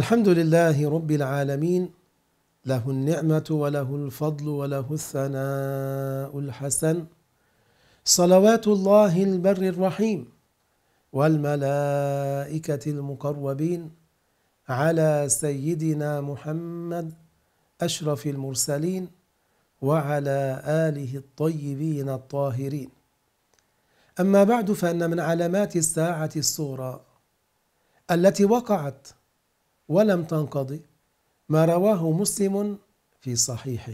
الحمد لله رب العالمين له النعمة وله الفضل وله الثناء الحسن صلوات الله البر الرحيم والملائكة المقربين على سيدنا محمد أشرف المرسلين وعلى آله الطيبين الطاهرين أما بعد فأن من علامات الساعة الصغرى التي وقعت ولم تنقضي ما رواه مسلم في صحيحه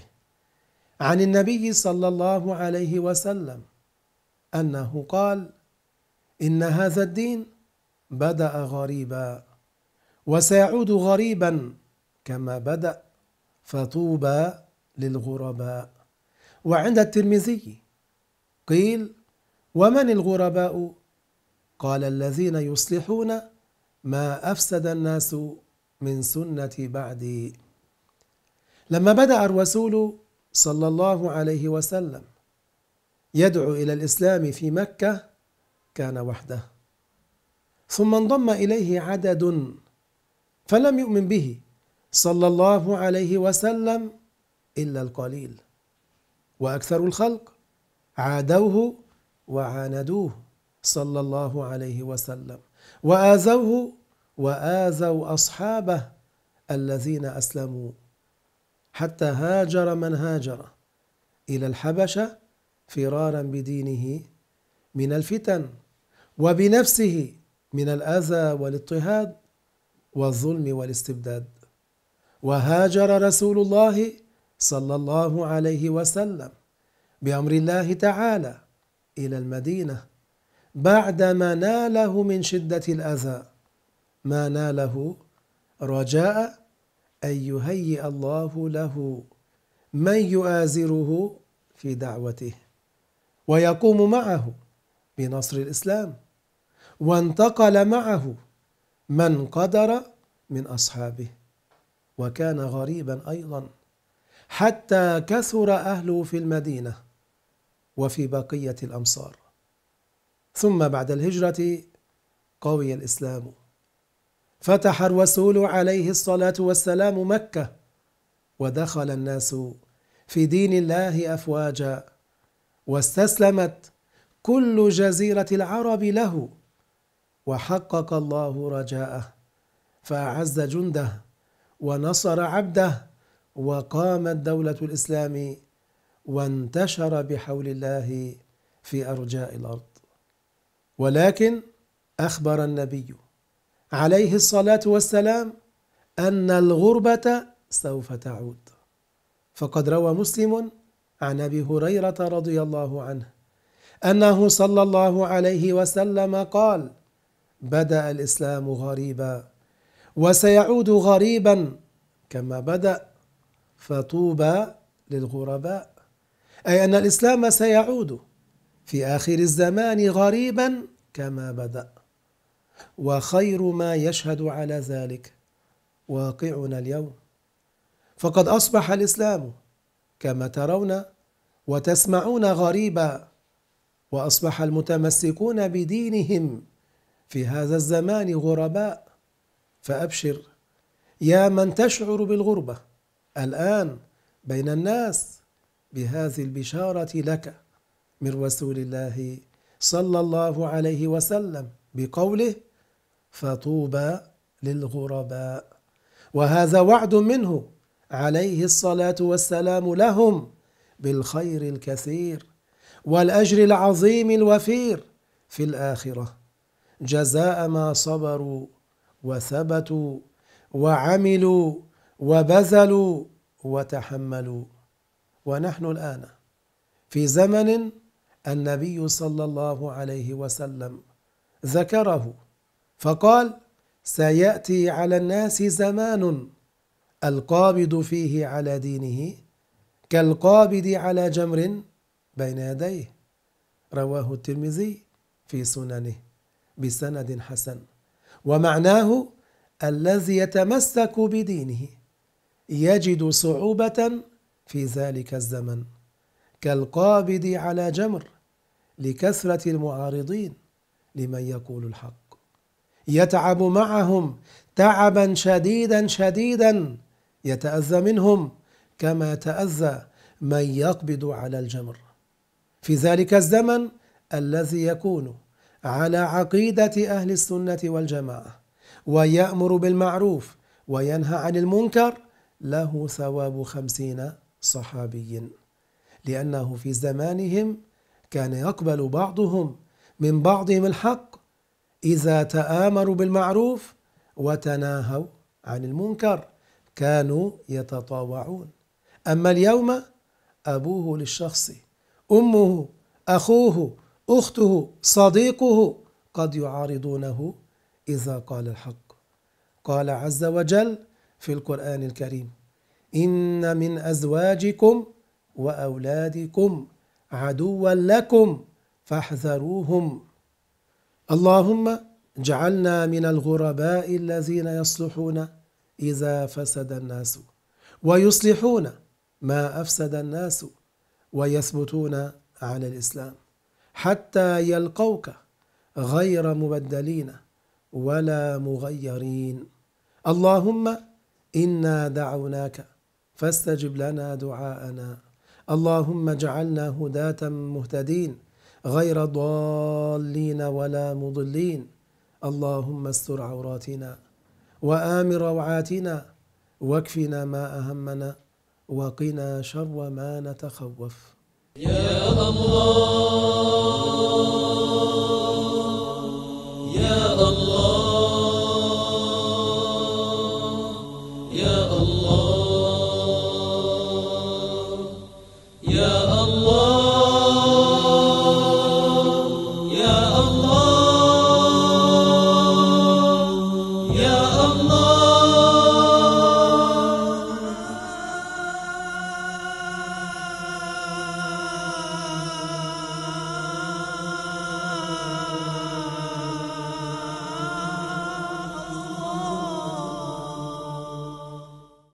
عن النبي صلى الله عليه وسلم انه قال ان هذا الدين بدا غريبا وسيعود غريبا كما بدا فطوبى للغرباء وعند الترمذي قيل ومن الغرباء قال الذين يصلحون ما افسد الناس من سنة بعدي لما بدأ الرسول صلى الله عليه وسلم يدعو إلى الإسلام في مكة كان وحده ثم انضم إليه عدد فلم يؤمن به صلى الله عليه وسلم إلا القليل وأكثر الخلق عادوه وعاندوه صلى الله عليه وسلم وآذوه وآذوا أصحابه الذين أسلموا حتى هاجر من هاجر إلى الحبشة فرارا بدينه من الفتن وبنفسه من الأذى والاضطهاد والظلم والاستبداد وهاجر رسول الله صلى الله عليه وسلم بأمر الله تعالى إلى المدينة بعدما ناله من شدة الأذى ما ناله رجاء أن يهيئ الله له من يؤازره في دعوته ويقوم معه بنصر الإسلام وانتقل معه من قدر من أصحابه وكان غريبا أيضا حتى كثر أهله في المدينة وفي بقية الأمصار ثم بعد الهجرة قوي الإسلام فتح الرسول عليه الصلاة والسلام مكة ودخل الناس في دين الله أفواجا واستسلمت كل جزيرة العرب له وحقق الله رجاءه فأعز جنده ونصر عبده وقامت دولة الإسلام وانتشر بحول الله في أرجاء الأرض ولكن أخبر النبي عليه الصلاة والسلام أن الغربة سوف تعود فقد روى مسلم عن أبي هريرة رضي الله عنه أنه صلى الله عليه وسلم قال بدأ الإسلام غريبا وسيعود غريبا كما بدأ فطوبى للغرباء أي أن الإسلام سيعود في آخر الزمان غريبا كما بدأ وخير ما يشهد على ذلك واقعنا اليوم فقد أصبح الإسلام كما ترون وتسمعون غريبا وأصبح المتمسكون بدينهم في هذا الزمان غرباء فأبشر يا من تشعر بالغربة الآن بين الناس بهذه البشارة لك من رسول الله صلى الله عليه وسلم بقوله فطوبى للغرباء وهذا وعد منه عليه الصلاه والسلام لهم بالخير الكثير والاجر العظيم الوفير في الاخره جزاء ما صبروا وثبتوا وعملوا وبذلوا وتحملوا ونحن الان في زمن النبي صلى الله عليه وسلم ذكره فقال سياتي على الناس زمان القابض فيه على دينه كالقابض على جمر بين يديه رواه الترمذي في سننه بسند حسن ومعناه الذي يتمسك بدينه يجد صعوبة في ذلك الزمن كالقابض على جمر لكثرة المعارضين لمن يقول الحق يتعب معهم تعبا شديدا شديدا يتاذى منهم كما يتاذى من يقبض على الجمر في ذلك الزمن الذي يكون على عقيده اهل السنه والجماعه ويامر بالمعروف وينهى عن المنكر له ثواب خمسين صحابي لانه في زمانهم كان يقبل بعضهم من بعضهم الحق إذا تآمروا بالمعروف وتناهوا عن المنكر كانوا يتطاوعون أما اليوم أبوه للشخص أمه أخوه أخته صديقه قد يعارضونه إذا قال الحق قال عز وجل في القرآن الكريم إن من أزواجكم وأولادكم عدوا لكم فاحذروهم اللهم اجعلنا من الغرباء الذين يصلحون إذا فسد الناس ويصلحون ما أفسد الناس ويثبتون على الإسلام حتى يلقوك غير مبدلين ولا مغيرين اللهم إنا دعوناك فاستجب لنا دعاءنا اللهم اجعلنا هداة مهتدين غير ضالين ولا مضلين اللهم استر عوراتنا وآمن روعاتنا واكفنا ما أهمنا وقنا شر ما نتخوف يا الله يا الله